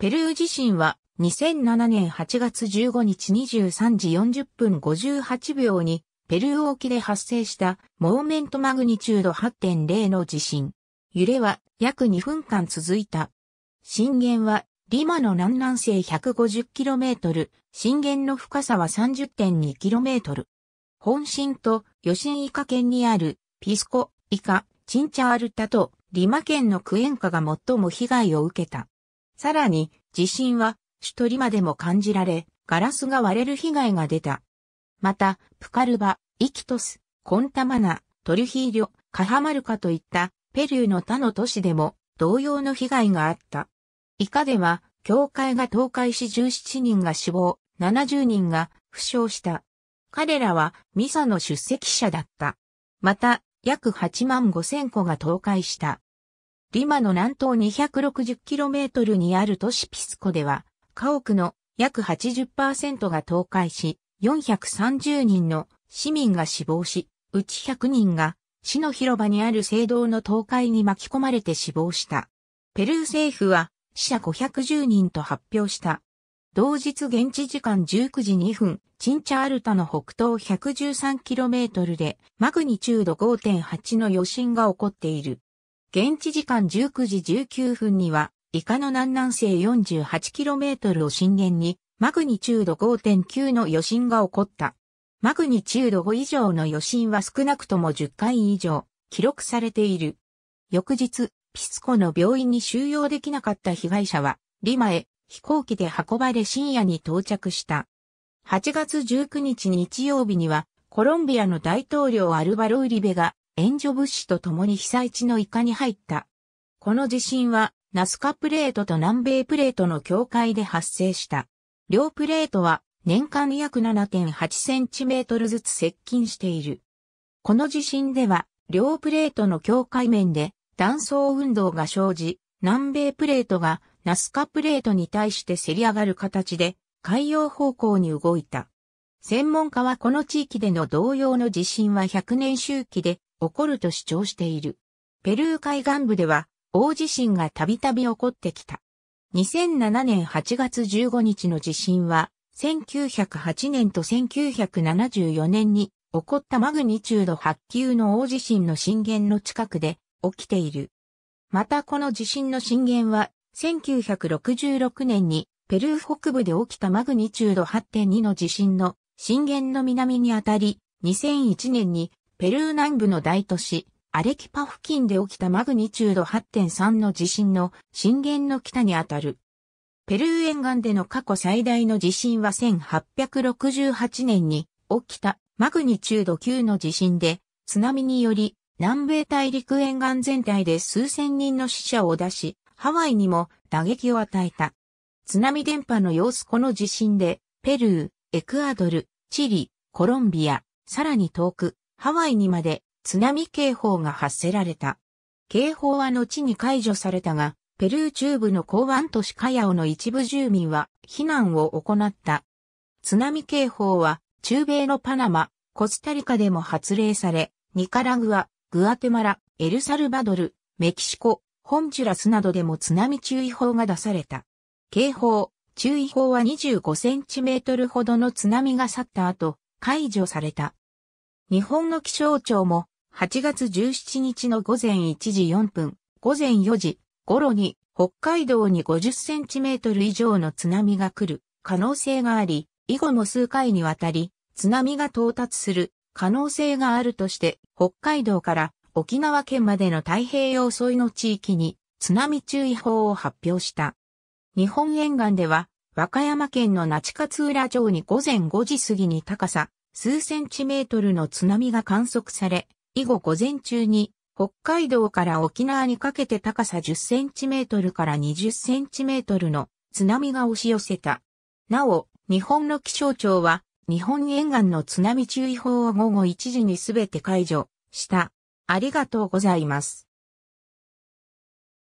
ペルー地震は2007年8月15日23時40分58秒にペルー沖で発生したモーメントマグニチュード8.0の地震。揺れは約2分間続いた。震源はリマの南南西 150km、震源の深さは 30.2km。本震と余震以下県にあるピスコ、イカ、チンチャアルタとリマ県のクエンカが最も被害を受けた。さらに、地震は、首都リマでも感じられ、ガラスが割れる被害が出た。また、プカルバ、イキトス、コンタマナ、トリヒーリョ、カハマルカといったペルーの他の都市でも同様の被害があった。以下では、教会が倒壊し17人が死亡、70人が負傷した。彼らはミサの出席者だった。また、約8万5千個が倒壊した。リマの南東 260km にある都市ピスコでは、家屋の約80%が倒壊し、430人の市民が死亡し、うち100人が市の広場にある聖堂の倒壊に巻き込まれて死亡した。ペルー政府は死者510人と発表した。同日現地時間19時2分、チンチャアルタの北東 113km でマグニチュード5.8の余震が起こっている。現地時間19時19分には、イカの南南西 48km を震源に、マグニチュード5.9の余震が起こった。マグニチュード5以上の余震は少なくとも10回以上、記録されている。翌日、ピスコの病院に収容できなかった被害者は、リマへ飛行機で運ばれ深夜に到着した。8月19日日曜日には、コロンビアの大統領アルバロ・ウリベが援助物資と共に被災地のイカに入った。この地震は、ナスカプレートと南米プレートの境界で発生した。両プレートは年間約7 8センチメートルずつ接近している。この地震では、両プレートの境界面で断層運動が生じ、南米プレートがナスカプレートに対してせり上がる形で海洋方向に動いた。専門家はこの地域での同様の地震は100年周期で起こると主張している。ペルー海岸部では大地震がたびたび起こってきた。2007年8月15日の地震は、1908年と1974年に起こったマグニチュード8級の大地震の震源の近くで起きている。またこの地震の震源は、1966年にペルー北部で起きたマグニチュード8.2の地震の震源の南にあたり、2001年にペルー南部の大都市、アレキパ付近で起きたマグニチュード8.3の地震の震源の北にあたる。ペルー沿岸での過去最大の地震は1868年に起きたマグニチュード9の地震で、津波により南米大陸沿岸全体で数千人の死者を出し、ハワイにも打撃を与えた。津波電波の様子この地震で、ペルー、エクアドル、チリ、コロンビア、さらに遠く、ハワイにまで津波警報が発せられた。警報は後に解除されたが、ペルー中部の港湾都市カヤオの一部住民は避難を行った。津波警報は中米のパナマ、コスタリカでも発令され、ニカラグア、グアテマラ、エルサルバドル、メキシコ、ホンジュラスなどでも津波注意報が出された。警報、注意報は25センチメートルほどの津波が去った後、解除された。日本の気象庁も8月17日の午前1時4分、午前4時頃に北海道に50センチメートル以上の津波が来る可能性があり、以後も数回にわたり津波が到達する可能性があるとして北海道から沖縄県までの太平洋沿いの地域に津波注意報を発表した。日本沿岸では和歌山県の那智勝浦町に午前5時過ぎに高さ数センチメートルの津波が観測され、以後午前中に北海道から沖縄にかけて高さ10センチメートルから20センチメートルの津波が押し寄せた。なお、日本の気象庁は日本沿岸の津波注意報を午後1時にすべて解除した。ありがとうございます。